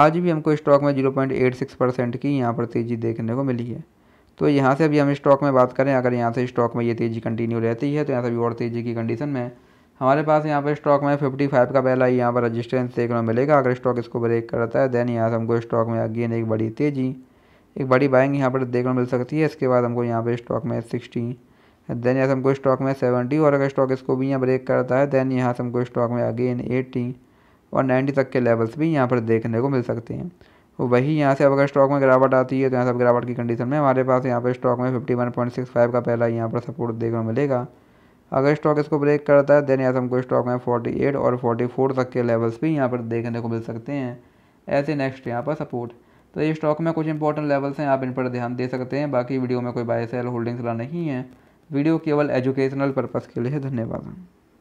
आज भी हमको स्टॉक में 0.86 परसेंट की यहाँ पर तेज़ी देखने को मिली है तो यहाँ से अभी हम स्टॉक में बात करें अगर यहाँ से स्टॉक में ये तेज़ी कंटिन्यू रहती है तो यहाँ से भी और तेज़ी की कंडीशन में हमारे पास यहाँ पर स्टॉक में 55 का पहला यहाँ पर रजिस्टेंस देखने को मिलेगा अगर स्टॉक इसको ब्रेक करता है देन यहाँ से हमको स्टॉक में अगेन एक बड़ी तेज़ी एक बड़ी बाइंग यहाँ पर देखने को मिल सकती है इसके बाद हमको यहाँ पर स्टॉक में सिक्सटी देन यहाँ से हमको स्टॉक में सेवेंटी और अगर स्टॉक इसको भी यहाँ ब्रेक करता है देन यहाँ से हमको स्टॉक में अगेन एट्टी और नाइन्टी तक के लेवल्स भी यहाँ पर देखने को मिल सकते हैं वही यहाँ से अब अगर स्टॉक में गिरावट आती है तो यहाँ से गिरावट की कंडीशन में हमारे पास यहाँ पर स्टॉक में fifty one point six five का पहला यहाँ पर सपोर्ट देखने को मिलेगा अगर स्टॉक इसको ब्रेक करता है देन यहाँ से हमको स्टॉक में फोर्टी एट और फोर्टी फोर तक के लेवल्स भी यहाँ पर देखने को मिल सकते हैं ऐसे नेक्स्ट यहाँ पर सपोर्ट तो ये स्टॉक में कुछ इंपॉर्टेंट लेवल्स हैं आप इन पर ध्यान दे सकते हैं बाकी वीडियो में कोई बाय सेल होल्डिंग्स ला नहीं है वीडियो केवल एजुकेशनल पर्पज़ के लिए धन्यवाद